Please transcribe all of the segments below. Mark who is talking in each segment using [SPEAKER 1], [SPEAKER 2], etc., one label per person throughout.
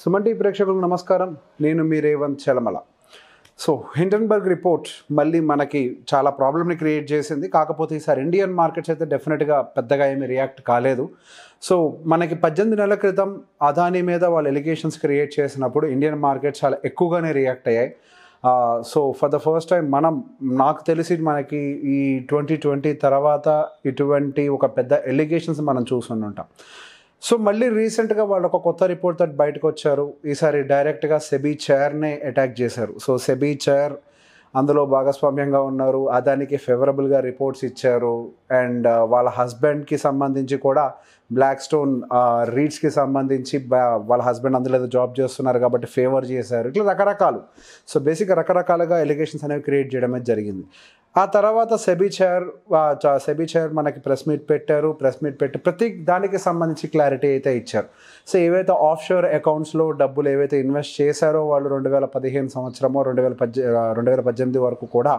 [SPEAKER 1] సుమంటి ప్రేక్షకులు నమస్కారం నేను మీ Revanth Chalamala so Hindenburg report మళ్ళీ మనకి చాలా ప్రాబ్లమ్ని క్రియేట్ చేసింది కాకపోతే ఈసారి ఇండియన్ మార్కెట్స్ అయితే డెఫినెట్గా పెద్దగా ఏమీ రియాక్ట్ కాలేదు సో మనకి పద్దెనిమిది నెలల క్రితం అదానీ మీద వాళ్ళు ఎలిగేషన్స్ క్రియేట్ చేసినప్పుడు ఇండియన్ మార్కెట్ చాలా ఎక్కువగానే రియాక్ట్ అయ్యాయి so for the first time మనం నాకు తెలిసి మనకి ఈ ట్వంటీ ట్వంటీ తర్వాత ఇటువంటి ఒక పెద్ద ఎలిగేషన్స్ మనం చూసుకుంటుంటాం సో మళ్ళీ రీసెంట్గా వాళ్ళు ఒక కొత్త రిపోర్ట్ తోటి బయటకు వచ్చారు ఈసారి డైరెక్ట్గా సెబీ చైర్నే అటాక్ చేశారు సో సెబీ చైర్ అందులో భాగస్వామ్యంగా ఉన్నారు అదానికి ఫేవరబుల్గా రిపోర్ట్స్ ఇచ్చారు అండ్ వాళ్ళ హస్బెండ్కి సంబంధించి కూడా బ్లాక్ స్టోన్ రీడ్స్కి సంబంధించి వాళ్ళ హస్బెండ్ అందులో ఏదో జాబ్ చేస్తున్నారు కాబట్టి ఫేవర్ చేశారు ఇట్లా రకరకాలు సో బేసిక్ రకరకాలుగా ఎలిగేషన్స్ అనేవి క్రియేట్ చేయడమే జరిగింది ఆ తర్వాత సెబీ చైర్ సెబీ చైర్ మనకి ప్రెస్ మీట్ పెట్టారు ప్రెస్ మీట్ పెట్టి ప్రతి దానికి సంబంధించి క్లారిటీ అయితే ఇచ్చారు సో ఏవైతే ఆఫ్ షోర్ అకౌంట్స్లో డబ్బులు ఏవైతే ఇన్వెస్ట్ చేశారో వాళ్ళు రెండు వేల పదిహేను సంవత్సరమో రెండు వేల పద్దె రెండు వేల పద్దెనిమిది వరకు కూడా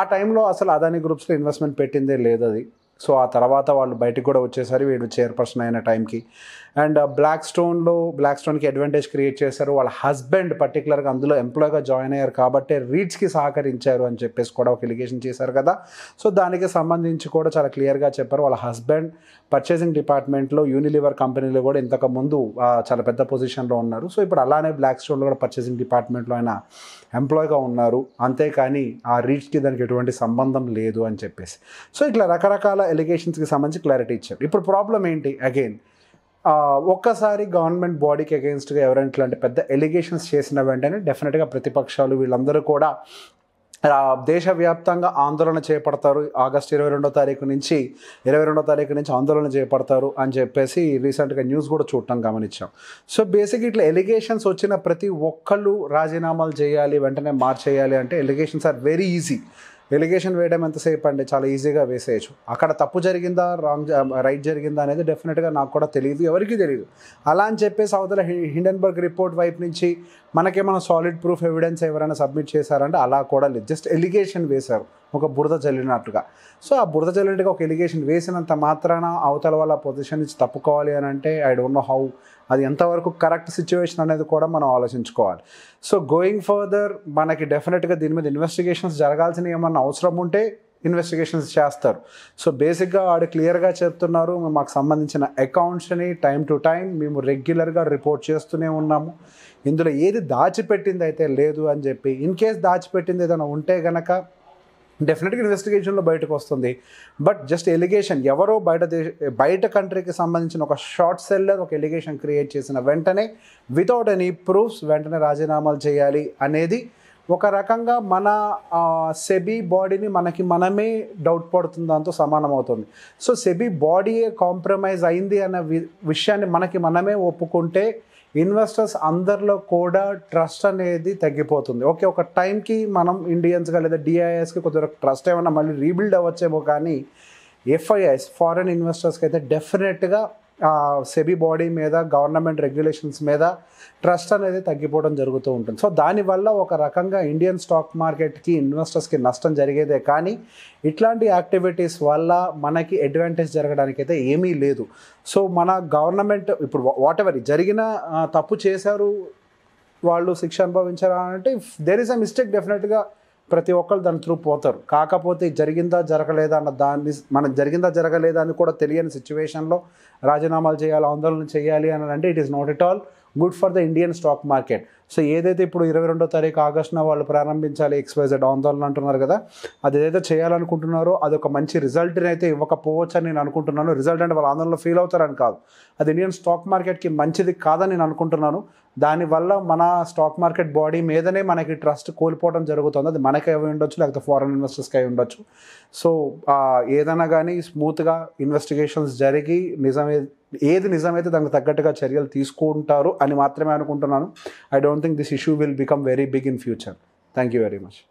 [SPEAKER 1] ఆ టైంలో అసలు అదాని గ్రూప్స్లో ఇన్వెస్ట్మెంట్ పెట్టిందే లేదు అది సో ఆ తర్వాత వాళ్ళు బయటకు కూడా వచ్చేసరి వీడు చైర్పర్సన్ అయిన టైంకి అండ్ బ్లాక్ స్టోన్లో బ్లాక్ స్టోన్కి అడ్వాంటేజ్ క్రియేట్ చేశారు వాళ్ళ హస్బెండ్ పర్టికులర్గా అందులో ఎంప్లాయ్గా జాయిన్ అయ్యారు కాబట్టి రీడ్స్కి సహకరించారు అని చెప్పేసి కూడా ఒక ఎలిగేషన్ చేశారు కదా సో దానికి సంబంధించి కూడా చాలా క్లియర్గా చెప్పారు వాళ్ళ హస్బెండ్ పర్చేసింగ్ డిపార్ట్మెంట్లో యూనిలివర్ కంపెనీలు కూడా ఇంతకు ముందు చాలా పెద్ద పొజిషన్లో ఉన్నారు సో ఇప్పుడు అలానే బ్లాక్ స్టోన్లో కూడా పర్చేసింగ్ డిపార్ట్మెంట్లో ఆయన ఎంప్లాయ్గా ఉన్నారు అంతేకాని ఆ రీచ్కి దానికి ఎటువంటి సంబంధం లేదు అని చెప్పేసి సో ఇట్లా రకరకాల ఎలిగేషన్స్కి సంబంధించి క్లారిటీ ఇచ్చారు ఇప్పుడు ప్రాబ్లం ఏంటి అగైన్ ఒక్కసారి గవర్నమెంట్ బాడీకి అగెన్స్ట్గా ఎవరైనా ఇట్లాంటి పెద్ద ఎలిగేషన్స్ చేసిన వెంటనే డెఫినెట్గా ప్రతిపక్షాలు వీళ్ళందరూ కూడా దేశవ్యాప్తంగా ఆందోళన చేపడతారు ఆగస్ట్ ఇరవై రెండో తారీఖు నుంచి ఇరవై రెండో తారీఖు నుంచి ఆందోళన చేపడతారు అని చెప్పేసి రీసెంట్గా న్యూస్ కూడా చూడటం గమనించాం సో బేసిక్ ఇట్లా ఎలిగేషన్స్ వచ్చిన ప్రతి ఒక్కళ్ళు రాజీనామాలు చేయాలి వెంటనే మార్చేయాలి అంటే allegations are very easy delegation వేయడం ఎంతసేపు అండి చాలా ఈజీగా వేసేయచ్చు అక్కడ తప్పు జరిగిందా రాంగ్ రైట్ జరిగిందా అనేది డెఫినెట్గా నాకు కూడా తెలియదు ఎవరికీ తెలియదు అలా అని చెప్పేసి సౌదర్ హిండెన్బర్గ్ రిపోర్ట్ వైపు నుంచి మనకేమైనా సాలిడ్ ప్రూఫ్ ఎవిడెన్స్ ఎవరైనా సబ్మిట్ చేశారంటే అలా కూడా లేదు జస్ట్ ఎలిగేషన్ వేశారు ఒక బురద చల్లినట్టుగా సో ఆ బురద చల్లినట్టుగా ఒక ఎలిగేషన్ వేసినంత మాత్రాన అవతల వాళ్ళ పొజిషన్ నుంచి తప్పుకోవాలి అని అంటే ఐ డోంట్ నో హౌ అది ఎంతవరకు కరెక్ట్ సిచ్యువేషన్ అనేది కూడా మనం ఆలోచించుకోవాలి సో గోయింగ్ ఫర్దర్ మనకి డెఫినెట్గా దీని మీద ఇన్వెస్టిగేషన్స్ జరగాల్సిన ఏమన్నా అవసరం ఉంటే ఇన్వెస్టిగేషన్స్ చేస్తారు సో బేసిక్గా వాడు క్లియర్గా చెప్తున్నారు మాకు సంబంధించిన అకౌంట్స్ని టైం టు టైం మేము రెగ్యులర్గా రిపోర్ట్ చేస్తూనే ఉన్నాము ఇందులో ఏది దాచిపెట్టింది అయితే లేదు అని చెప్పి ఇన్ కేస్ దాచిపెట్టింది ఏదైనా ఉంటే గనక డెఫినెట్గా ఇన్వెస్టిగేషన్లో బయటకు వస్తుంది బట్ జస్ట్ ఎలిగేషన్ ఎవరో బయట దేశ బయట కంట్రీకి సంబంధించిన ఒక షార్ట్ సెల్లర్ ఒక ఎలిగేషన్ క్రియేట్ చేసిన వెంటనే వితౌట్ ఎనీ ప్రూఫ్స్ వెంటనే రాజీనామాలు చేయాలి అనేది ఒక రకంగా మన సెబీ బాడీని మనకి మనమే డౌట్ పడుతుంది దాంతో సమానం అవుతుంది సో సెబీ బాడీయే కాంప్రమైజ్ అయింది అన్న విషయాన్ని మనకి మనమే ఒప్పుకుంటే ఇన్వెస్టర్స్ అందరిలో కూడా ట్రస్ట్ అనేది తగ్గిపోతుంది ఓకే ఒక టైంకి మనం ఇండియన్స్గా లేదా డిఐఎస్కి కొద్దిగా ట్రస్ట్ ఏమైనా మళ్ళీ రీబిల్డ్ అవ్వచ్చేమో కానీ ఎఫ్ఐఎస్ ఫారెన్ ఇన్వెస్టర్స్కి అయితే డెఫినెట్గా సెబీ బాడీ మీద గవర్నమెంట్ రెగ్యులేషన్స్ మీద ట్రస్ట్ అనేది తగ్గిపోవడం జరుగుతూ ఉంటుంది సో దానివల్ల ఒక రకంగా ఇండియన్ స్టాక్ మార్కెట్కి ఇన్వెస్టర్స్కి నష్టం జరిగేదే కానీ ఇట్లాంటి యాక్టివిటీస్ వల్ల మనకి అడ్వాంటేజ్ జరగడానికైతే ఏమీ లేదు సో మన గవర్నమెంట్ ఇప్పుడు వాట్ ఎవర్ జరిగిన తప్పు చేశారు వాళ్ళు శిక్ష అనుభవించారా అంటే దేర్ ఇస్ అ మిస్టేక్ డెఫినెట్గా ప్రతి ఒక్కరు దాని త్రూ పోతారు కాకపోతే జరిగిందా జరగలేదా అన్న దాన్ని మనం జరిగిందా జరగలేదా అని కూడా తెలియని సిచ్యువేషన్లో రాజీనామాలు చేయాలి ఆందోళన చేయాలి అని అంటే it is not at all good for the Indian stock market so ఏదైతే ఇప్పుడు ఇరవై రెండో తారీఖు ఆగస్టున వాళ్ళు ప్రారంభించాలి ఎక్స్పైజెడ్ ఆందోళన అంటున్నారు కదా అది ఏదైతే చేయాలనుకుంటున్నారో అది ఒక మంచి రిజల్ట్ని అయితే ఇవ్వకపోవచ్చు అని నేను అనుకుంటున్నాను రిజల్ట్ అంటే వాళ్ళ ఆందోళన ఫీల్ అవుతారని కాదు అది ఇండియన్ స్టాక్ మార్కెట్కి మంచిది కాదని నేను అనుకుంటున్నాను దానివల్ల మన స్టాక్ మార్కెట్ బాడీ మీదనే మనకి ట్రస్ట్ కోల్పోవడం జరుగుతుంది అది మనకే అవి ఉండొచ్చు లేకపోతే ఫారెన్ ఇన్వెస్టర్స్కి అయి ఉండొచ్చు సో ఏదైనా కానీ స్మూత్గా ఇన్వెస్టిగేషన్స్ జరిగి నిజమే ఏది నిజమైతే దానికి తగ్గట్టుగా చర్యలు తీసుకుంటారు అని మాత్రమే అనుకుంటున్నాను I don't think this issue will become very big in future thank you very much